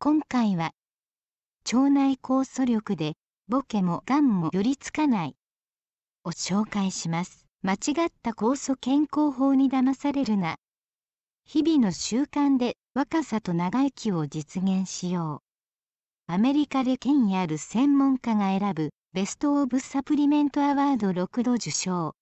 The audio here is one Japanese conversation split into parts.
今回は腸内酵素力でボケもがんも寄りつかないを紹介します間違った酵素健康法に騙されるな日々の習慣で若さと長生きを実現しようアメリカで権威ある専門家が選ぶベスト・オブ・サプリメント・アワード6度受賞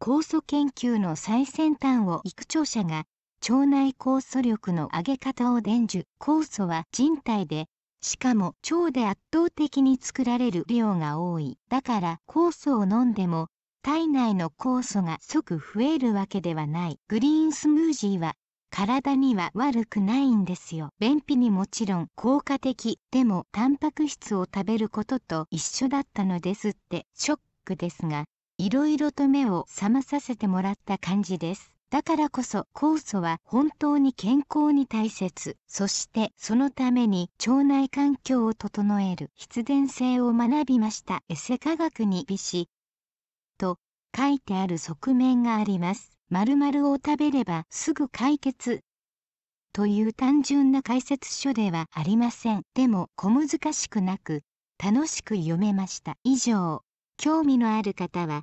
酵素研究の最先端を育長者が腸内酵素力の上げ方を伝授酵素は人体でしかも腸で圧倒的に作られる量が多いだから酵素を飲んでも体内の酵素が即増えるわけではないグリーンスムージーは体には悪くないんですよ便秘にもちろん効果的でもタンパク質を食べることと一緒だったのですってショックですがいろいろと目を覚まさせてもらった感じですだからこそ酵素は本当に健康に大切そしてそのために腸内環境を整える必然性を学びましたエセ科学に美しと書いてある側面があります〇〇を食べればすぐ解決という単純な解説書ではありませんでも小難しくなく楽しく読めました以上興味のある方は